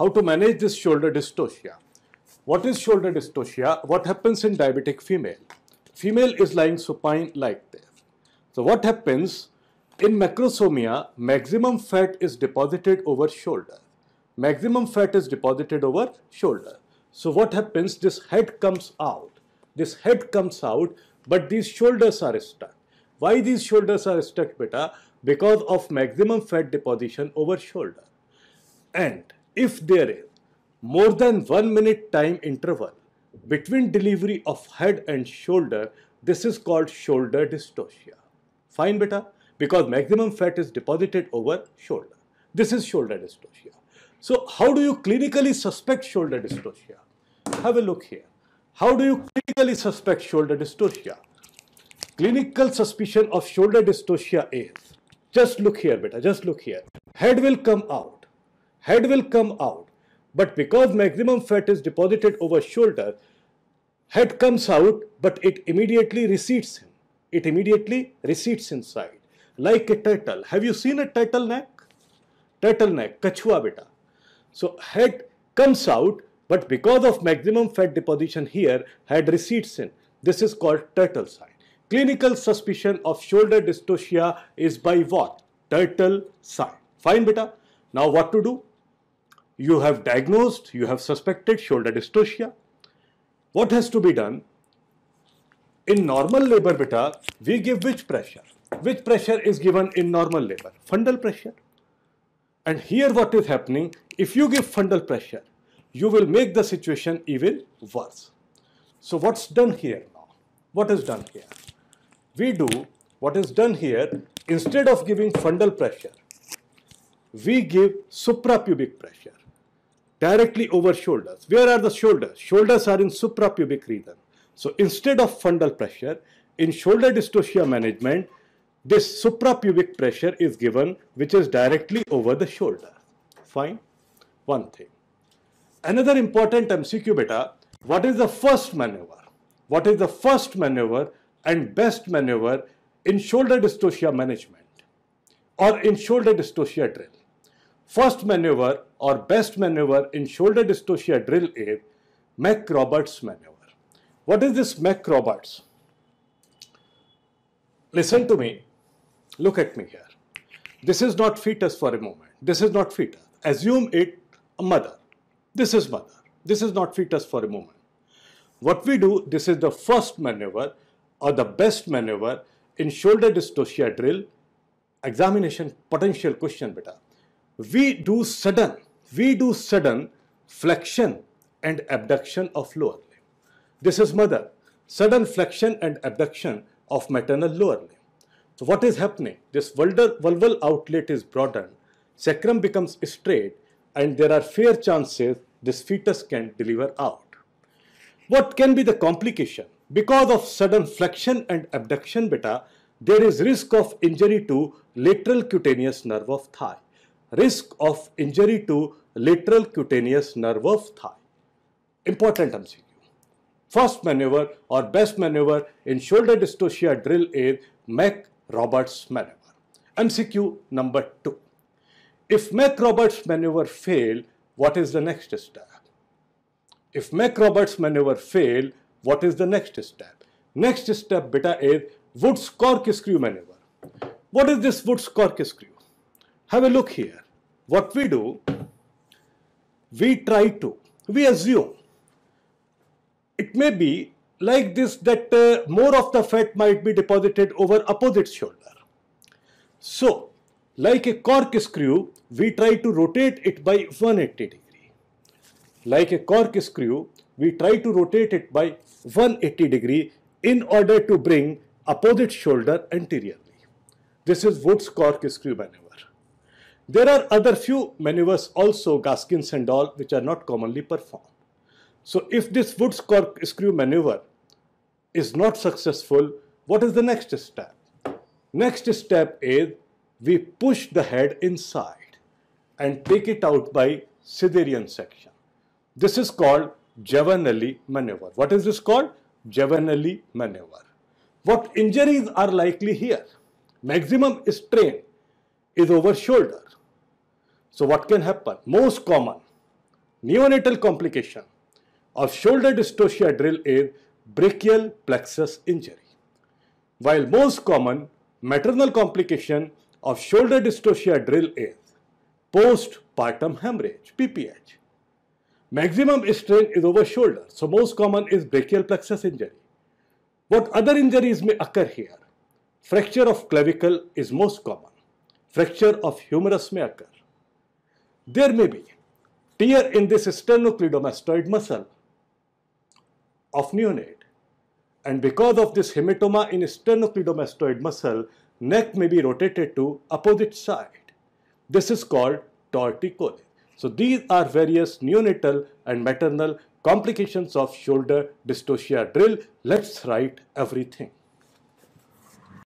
how to manage this shoulder dystocia. What is shoulder dystocia? What happens in diabetic female? Female is lying supine like this. So what happens in macrosomia, maximum fat is deposited over shoulder. Maximum fat is deposited over shoulder. So what happens, this head comes out. This head comes out, but these shoulders are stuck. Why these shoulders are stuck, beta? Because of maximum fat deposition over shoulder. And if there is more than 1 minute time interval between delivery of head and shoulder, this is called shoulder dystocia. Fine beta? Because maximum fat is deposited over shoulder. This is shoulder dystocia. So how do you clinically suspect shoulder dystocia? Have a look here. How do you clinically suspect shoulder dystocia? Clinical suspicion of shoulder dystocia is, just look here beta, just look here. Head will come out head will come out. But because maximum fat is deposited over shoulder, head comes out but it immediately recedes him. It immediately recedes inside. Like a turtle. Have you seen a turtleneck? Turtleneck, kachua beta. So head comes out but because of maximum fat deposition here, head recedes in. This is called turtle sign. Clinical suspicion of shoulder dystocia is by what? Turtle sign. Fine beta. Now what to do? you have diagnosed, you have suspected shoulder dystocia. What has to be done? In normal labor beta, we give which pressure? Which pressure is given in normal labor? Fundal pressure. And here what is happening, if you give fundal pressure, you will make the situation even worse. So what's done here now? What is done here? We do what is done here, instead of giving fundal pressure, we give suprapubic pressure directly over shoulders. Where are the shoulders? Shoulders are in suprapubic region. So instead of fundal pressure, in shoulder dystocia management, this suprapubic pressure is given which is directly over the shoulder. Fine? One thing. Another important MCQ beta, what is the first maneuver? What is the first maneuver and best maneuver in shoulder dystocia management or in shoulder dystocia drill? First maneuver or best maneuver in shoulder dystocia drill is Mac Roberts maneuver. What is this Mac Roberts? Listen to me. Look at me here. This is not fetus for a moment. This is not fetus. Assume it a mother. This is mother. This is not fetus for a moment. What we do, this is the first maneuver or the best maneuver in shoulder dystocia drill examination potential question beta we do sudden, we do sudden flexion and abduction of lower limb. This is mother, sudden flexion and abduction of maternal lower limb. So what is happening? This vulval outlet is broadened, sacrum becomes straight and there are fair chances this fetus can deliver out. What can be the complication? Because of sudden flexion and abduction beta, there is risk of injury to lateral cutaneous nerve of thigh risk of injury to lateral cutaneous nerve of thigh. Important MCQ. First maneuver or best maneuver in shoulder dystocia drill is Mac Roberts maneuver. MCQ number 2. If Mac Roberts maneuver fail, what is the next step? If Mac Roberts maneuver fail, what is the next step? Next step beta is Woods screw maneuver. What is this Woods screw? Have a look here. What we do, we try to, we assume. It may be like this that uh, more of the fat might be deposited over opposite shoulder. So, like a corkscrew, we try to rotate it by 180 degree. Like a corkscrew, we try to rotate it by 180 degree in order to bring opposite shoulder anteriorly. This is Wood's corkscrew maneuver. There are other few maneuvers also Gaskins and all which are not commonly performed. So if this wood screw maneuver is not successful, what is the next step? Next step is we push the head inside and take it out by Siderian section. This is called Javanelli maneuver. What is this called? Javanelli maneuver. What injuries are likely here? Maximum strain is over shoulder. So what can happen? Most common neonatal complication of shoulder dystocia drill is brachial plexus injury. While most common maternal complication of shoulder dystocia drill is postpartum hemorrhage, PPH. Maximum strain is over shoulder, so most common is brachial plexus injury. What other injuries may occur here? Fracture of clavicle is most common. Fracture of humerus may occur. There may be tear in this sternocleidomastoid muscle of neonate. And because of this hematoma in sternocleidomastoid muscle, neck may be rotated to opposite side. This is called torticollis. So these are various neonatal and maternal complications of shoulder dystocia drill. Let's write everything.